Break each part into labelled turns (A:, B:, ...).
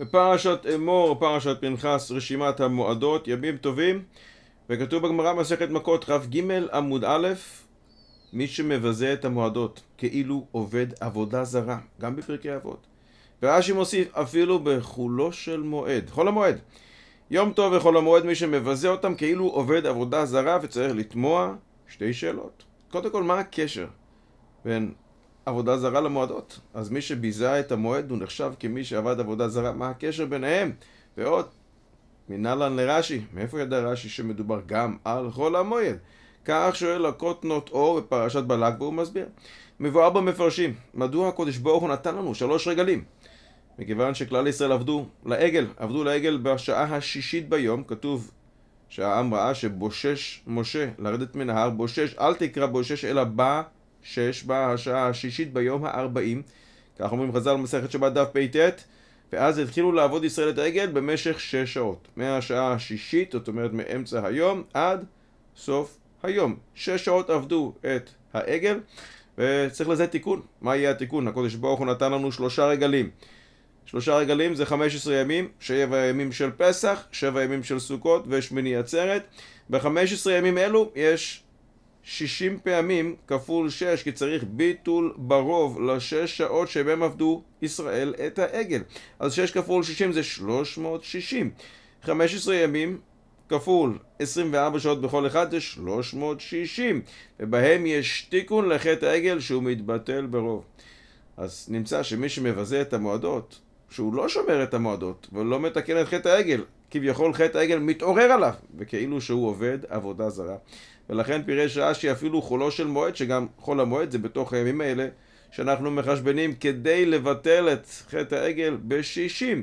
A: בפרשת אמור, פרשת פנחס, רשימת המועדות, ימים טובים. וכתוב בגמרא מסכת מכות כ"ג עמוד א', מי שמבזה את המועדות כאילו עובד עבודה זרה, גם בפרקי אבות. ורש"י מוסיף אפילו בחולו של מועד, חול המועד. יום טוב וחול המועד, מי שמבזה אותם כאילו עובד עבודה זרה וצריך לתמוע שתי שאלות. קודם כל, מה הקשר בין עבודה זרה למועדות. אז מי שביזה את המועד הוא נחשב כמי שעבד עבודה זרה. מה הקשר ביניהם? ועוד, מנהלן לרש"י, מאיפה ידע רש"י שמדובר גם על חול המועד? כך שואל הקוטנות אור בפרשת בלק והוא מסביר. מבואר במפרשים, מדוע הקודש ברוך הוא נתן לנו שלוש רגלים? מכיוון שכלל ישראל עבדו לעגל, עבדו לעגל בשעה השישית ביום, כתוב שהעם ראה שבושש משה לרדת מן ההר, בושש, אל תקרא בושש אלא בא שש בשעה השישית ביום הארבעים, כך אומרים חז"ל במסכת שבת דף פט, ואז התחילו לעבוד ישראל את העגל במשך שש שעות, מהשעה השישית, זאת אומרת מאמצע היום עד סוף היום. שש שעות עבדו את העגל, וצריך לזה תיקון. מה יהיה התיקון? הקודש ברוך הוא נתן לנו שלושה רגלים. שלושה רגלים זה 15 ימים, שבע ימים של פסח, שבע ימים של סוכות ושמיני עצרת. ב-15 ימים אלו יש 60 פעמים כפול 6, כי צריך ביטול ברוב לשש שעות שבהם עבדו ישראל את העגל. אז 6 כפול 60 זה 360. 15 ימים כפול 24 שעות בכל אחד זה 360, ובהם יש תיקון לחטא העגל שהוא מתבטל ברוב. אז נמצא שמי שמבזה את המועדות, שהוא לא שומר את המועדות ולא מתקן את חטא העגל, כביכול חטא העגל מתעורר עליו, וכאילו שהוא עובד עבודה זרה. ולכן פירש רש"י אפילו חולו של מועד, שגם חול המועד זה בתוך הימים האלה, שאנחנו מחשבנים כדי לבטל את חטא העגל בשישים.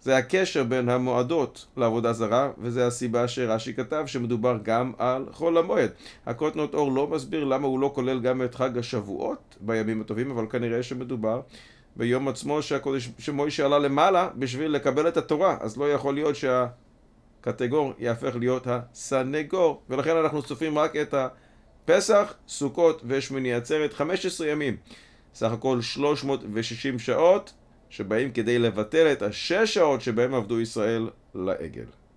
A: זה הקשר בין המועדות לעבודה זרה, וזה הסיבה שרש"י כתב שמדובר גם על חול המועד. הקוטנות אור לא מסביר למה הוא לא כולל גם את חג השבועות בימים הטובים, אבל כנראה שמדובר ביום עצמו שהקודש, שמוישה עלה למעלה בשביל לקבל את התורה, אז לא יכול להיות שהקטגור יהפך להיות הסנגור, ולכן אנחנו צופים רק את הפסח, סוכות ושמיני עצרת, 15 ימים, סך הכל 360 שעות, שבאים כדי לבטל את השש שעות שבהם עבדו ישראל לעגל.